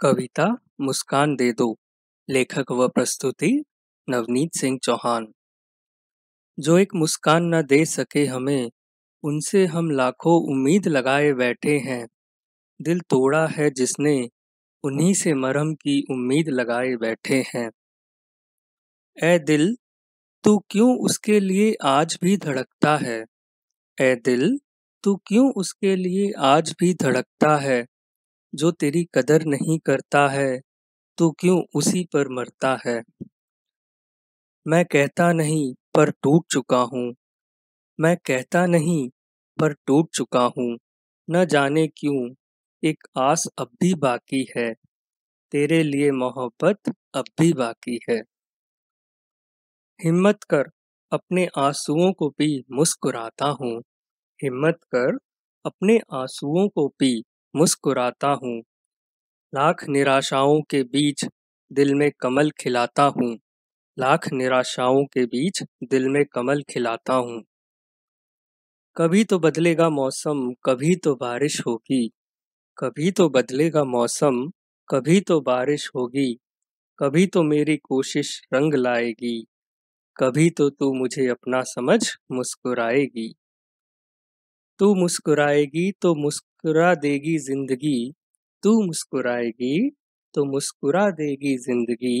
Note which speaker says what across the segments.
Speaker 1: कविता मुस्कान दे दो लेखक व प्रस्तुति नवनीत सिंह चौहान जो एक मुस्कान न दे सके हमें उनसे हम लाखों उम्मीद लगाए बैठे हैं दिल तोड़ा है जिसने उन्हीं से मरहम की उम्मीद लगाए बैठे हैं ए दिल तू क्यों उसके लिए आज भी धड़कता है ए दिल तू क्यों उसके लिए आज भी धड़कता है जो तेरी कदर नहीं करता है तो क्यों उसी पर मरता है मैं कहता नहीं पर टूट चुका हूँ मैं कहता नहीं पर टूट चुका हूँ न जाने क्यों एक आस अब भी बाकी है तेरे लिए मोहब्बत अब भी बाकी है हिम्मत कर अपने आंसुओं को भी मुस्कुराता हूँ हिम्मत कर अपने आंसुओं को भी मुस्कुराता हूँ लाख निराशाओं के बीच दिल में कमल खिलाता हूँ लाख निराशाओं के बीच दिल में कमल खिलाता हूँ कभी तो बदलेगा मौसम कभी तो बारिश होगी कभी तो बदलेगा मौसम कभी तो बारिश होगी कभी तो मेरी कोशिश रंग लाएगी कभी तो तू मुझे अपना समझ मुस्कुराएगी तू मुस्कुराएगी तो मुस्कुरा देगी जिंदगी तू मुस्कुराएगी तो मुस्कुरा देगी जिंदगी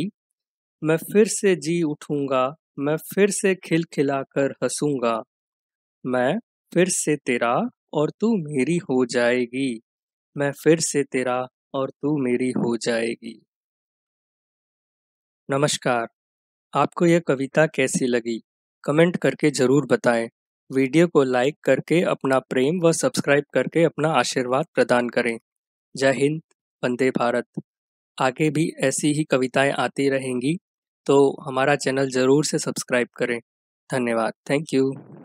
Speaker 1: मैं फिर से जी उठूंगा मैं फिर से खिलखिलाकर हंसूंगा मैं फिर से तेरा और तू मेरी हो जाएगी मैं फिर से तेरा और तू मेरी हो जाएगी नमस्कार आपको यह कविता कैसी लगी कमेंट करके ज़रूर बताएं वीडियो को लाइक करके अपना प्रेम व सब्सक्राइब करके अपना आशीर्वाद प्रदान करें जय हिंद वंदे भारत आगे भी ऐसी ही कविताएं आती रहेंगी तो हमारा चैनल ज़रूर से सब्सक्राइब करें धन्यवाद थैंक यू